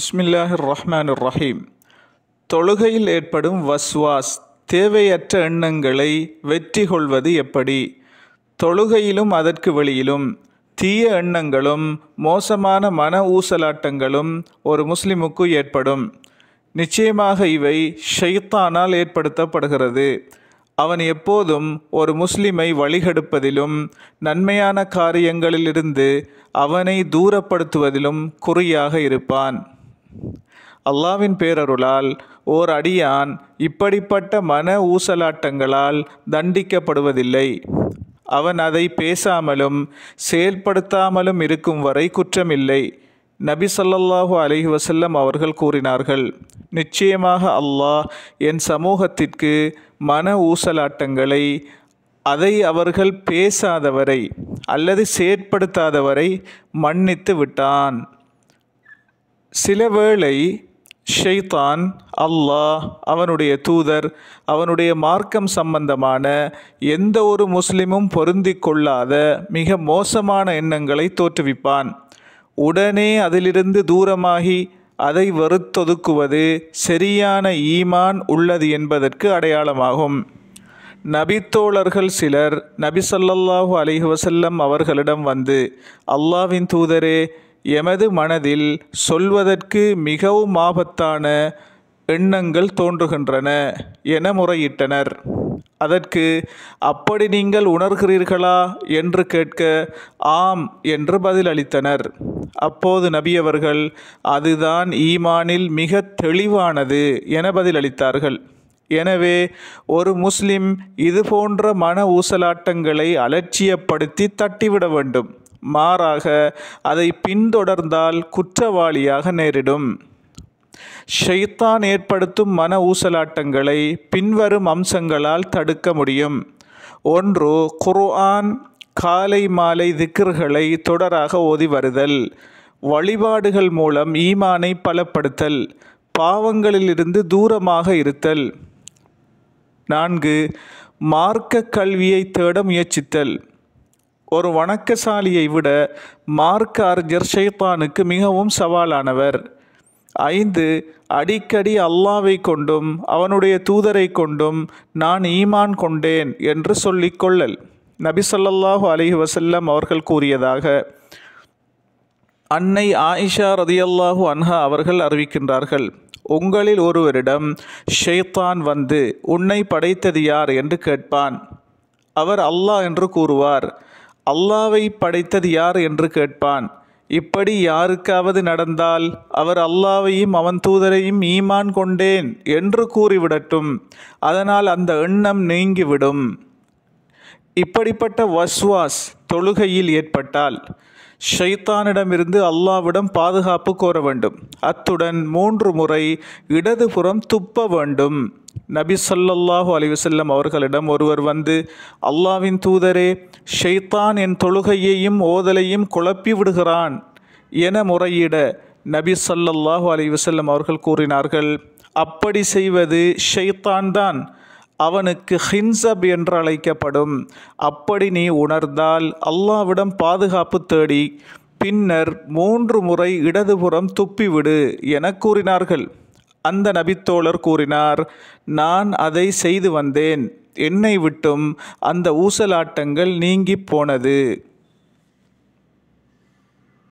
இஸ்மில்லாஹிர் ரஹ்மான் ரஹீம் தொழுகையில் ஏற்படும் வஸ்வாஸ் தேவையற்ற எண்ணங்களை வெற்றி கொள்வது எப்படி தொழுகையிலும் அதற்கு வெளியிலும் தீய எண்ணங்களும் மோசமான மன ஊசலாட்டங்களும் ஒரு முஸ்லிமுக்கு ஏற்படும் நிச்சயமாக இவை ஷைத்தானால் ஏற்படுத்தப்படுகிறது அவன் எப்போதும் ஒரு முஸ்லிமை வழிகெடுப்பதிலும் நன்மையான காரியங்களிலிருந்து அவனை தூரப்படுத்துவதிலும் குறியாக இருப்பான் அல்லாவின் பேரருளால் ஓர் அடியான் இப்படிப்பட்ட மன ஊசலாட்டங்களால் தண்டிக்கப்படுவதில்லை அவன் அதை பேசாமலும் செயல்படுத்தாமலும் இருக்கும் வரை குற்றமில்லை நபி சொல்லல்லாஹு அலஹி வசல்லம் அவர்கள் கூறினார்கள் நிச்சயமாக அல்லாஹ் என் சமூகத்திற்கு மன ஊசலாட்டங்களை அதை அவர்கள் பேசாதவரை அல்லது செயற்படுத்தாதவரை மன்னித்து விட்டான் சில வேளை ஷெய்தான் அல்லாஹ் அவனுடைய தூதர் அவனுடைய மார்க்கம் சம்பந்தமான எந்த ஒரு முஸ்லிமும் பொருந்தி கொள்ளாத மிக மோசமான எண்ணங்களை தோற்றுவிப்பான் உடனே அதிலிருந்து தூரமாகி அதை வெறுத்தொதுக்குவது சரியான ஈமான் உள்ளது என்பதற்கு அடையாளமாகும் நபித்தோழர்கள் சிலர் நபி சல்லல்லாஹு அலிஹவசல்லம் அவர்களிடம் வந்து அல்லாவின் தூதரே எமது மனதில் சொல்வதற்கு மிகவும் ஆபத்தான எண்ணங்கள் தோன்றுகின்றன என முறையிட்டனர் அதற்கு அப்படி நீங்கள் உணர்கிறீர்களா என்று கேட்க ஆம் என்று பதிலளித்தனர் அப்போது நபியவர்கள் அதுதான் ஈமானில் மிக தெளிவானது என பதிலளித்தார்கள் எனவே ஒரு முஸ்லிம் இதுபோன்ற மன ஊசலாட்டங்களை அலட்சியப்படுத்தி தட்டிவிட வேண்டும் மாறாக அதை பின்தொடர்ந்தால் குற்றவாளியாக நேரிடும் ஷைத்தான் ஏற்படுத்தும் மன ஊசலாட்டங்களை பின்வரும் அம்சங்களால் தடுக்க முடியும் ஒன்று குர்ஆன் காலை மாலை திக்கர்களை தொடராக ஓதி வருதல் வழிபாடுகள் மூலம் ஈமானை பலப்படுத்தல் பாவங்களிலிருந்து தூரமாக இருத்தல் நான்கு மார்க்க கல்வியை தேட முயற்சித்தல் ஒரு வணக்கசாலியை விட மார்க் அர்ஜர் ஷைத்தானுக்கு மிகவும் சவாலானவர் ஐந்து அடிக்கடி அல்லாவை கொண்டும் அவனுடைய தூதரை கொண்டும் நான் ஈமான் கொண்டேன் என்று சொல்லிக்கொள்ளல் சொல்லல்லாஹு அலிஹி வசல்லம் அவர்கள் கூறியதாக அன்னை ஆயிஷா ரதியல்லாஹு அன்ஹா அவர்கள் அறிவிக்கின்றார்கள் உங்களில் ஒருவரிடம் ஷெய்தான் வந்து உன்னை படைத்தது யார் என்று கேட்பான் அவர் அல்லாஹ் என்று கூறுவார் அல்லாவை படைத்தது யார் என்று கேட்பான் இப்படி யாருக்காவது நடந்தால் அவர் அல்லாவையும் அவன் தூதரையும் ஈமான் கொண்டேன் என்று கூறிவிடட்டும் அதனால் அந்த எண்ணம் நீங்கிவிடும் இப்படிப்பட்ட வஸ்வாஸ் தொழுகையில் ஏற்பட்டால் ஷைத்தானிடமிருந்து அல்லாவிடம் பாதுகாப்பு கோர வேண்டும் அத்துடன் மூன்று முறை இடதுபுறம் துப்ப வேண்டும் நபி சொல்லல்லாஹு அலிவசல்லம் அவர்களிடம் ஒருவர் வந்து அல்லாவின் தூதரே ஷெய்தான் என் தொழுகையையும் ஓதலையும் குழப்பி விடுகிறான் என முறையிட நபி சொல்லல்லாஹு அலிவசல்லம் அவர்கள் கூறினார்கள் அப்படி செய்வது ஷெய்தான் தான் அவனுக்கு ஹின்சப் என்று அழைக்கப்படும் அப்படி நீ உணர்ந்தால் அல்லாவிடம் பாதுகாப்பு தேடி பின்னர் மூன்று முறை இடதுபுறம் துப்பிவிடு என கூறினார்கள் அந்த நபித்தோழர் கூறினார் நான் அதை செய்து வந்தேன் என்னை விட்டும் அந்த ஊசலாட்டங்கள் நீங்கி போனது